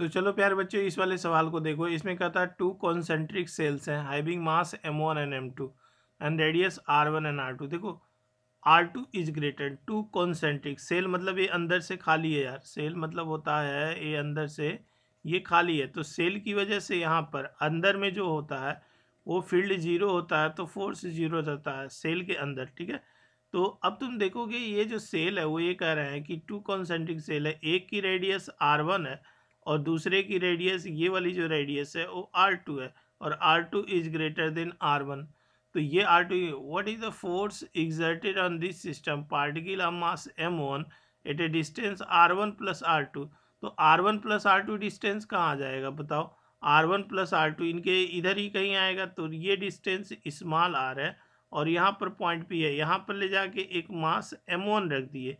तो चलो प्यार बच्चों इस वाले सवाल को देखो इसमें कहता है टू कॉन्सेंट्रिक सेल्स हैं having mass M one and M two and radius R one and R two देखो R two is greater two concentric shell मतलब ये अंदर से खाली है यार सेल मतलब होता है ये अंदर से ये खाली है तो सेल की वजह से यहाँ पर अंदर में जो होता है वो फील्ड जीरो होता है तो फोर्स जीरो रहता है सेल के अंदर ठीक है तो अब तुम देखोगे ये जो सेल है वो ये कह रहे हैं कि टू कॉन्सेंट्रिक सेल है एक की रेडियस आर वन है और दूसरे की रेडियस ये वाली जो रेडियस है वो आर टू है और R two is greater than R one तो ये R two what is the force exerted on this system particular mass M one at a distance R one plus R two तो R one plus R two distance कहाँ आ जाएगा बताओ R one plus R two इनके इधर ही कहीं आएगा तो ये डिस्टेंस स्मॉल आर है और यहाँ पर पॉइंट पी है यहाँ पर ले जाके एक मास एम वन रख दिए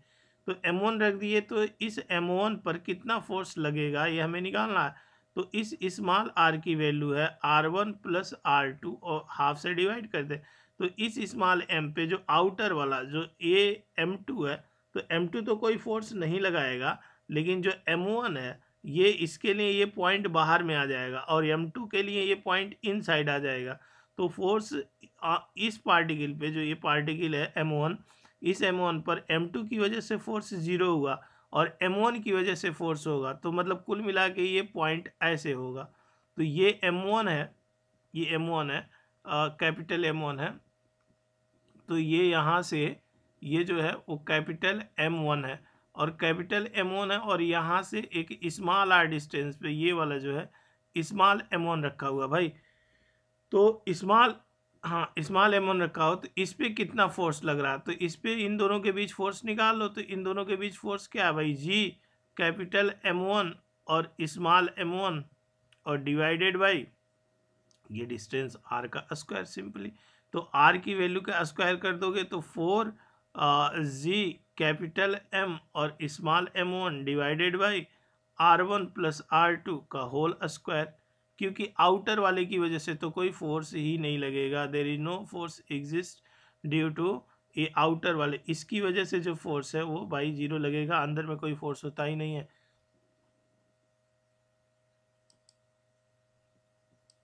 तो एम वन रख दिए तो इस एम वन पर कितना फोर्स लगेगा ये हमें निकालना है तो इस स्मॉल आर की वैल्यू है R one plus R two और हाफ से डिवाइड कर दे तो इस स्मॉल एम पे जो आउटर वाला जो ए एम टू है तो एम टू तो कोई फोर्स नहीं लगाएगा लेकिन जो एम वन है ये इसके लिए ये पॉइंट बाहर में आ जाएगा और एम टू के लिए ये पॉइंट इनसाइड आ जाएगा तो फोर्स इस पार्टिकल पे जो ये पार्टिकल है एम वन इस एम वन पर एम टू की वजह से फोर्स ज़ीरो हुआ और एम वन की वजह से फोर्स होगा तो मतलब कुल मिला के ये पॉइंट ऐसे होगा तो ये एम वन है ये एम वन है कैपिटल एम वन है तो ये यहाँ से ये जो है वो कैपिटल एम वन है और कैपिटल एम वन है और यहाँ से एक स्मॉल आर डिस्टेंस पे ये वाला जो है स्मॉल एम वन रखा हुआ भाई तो स्मॉल हाँ इस्माल एमन रखा हो तो इस पर कितना फोर्स लग रहा है तो इस पर इन दोनों के बीच फोर्स निकाल लो तो इन दोनों के बीच फोर्स क्या है भाई जी कैपिटल एम वन और इस्माल एम वन और डिवाइडेड बाई ये डिस्टेंस आर का स्क्वायर सिंपली तो आर की वैल्यू का स्क्वायर कर दोगे तो फोर जी कैपिटल एम और small M one divided by R one plus R two का होल स्क्वायर क्योंकि आउटर वाले की वजह से तो कोई फोर्स ही नहीं लगेगा there is no force exist due to ये आउटर वाले इसकी वजह से जो फोर्स है वो बाई जीरो लगेगा अंदर में कोई फोर्स होता ही नहीं है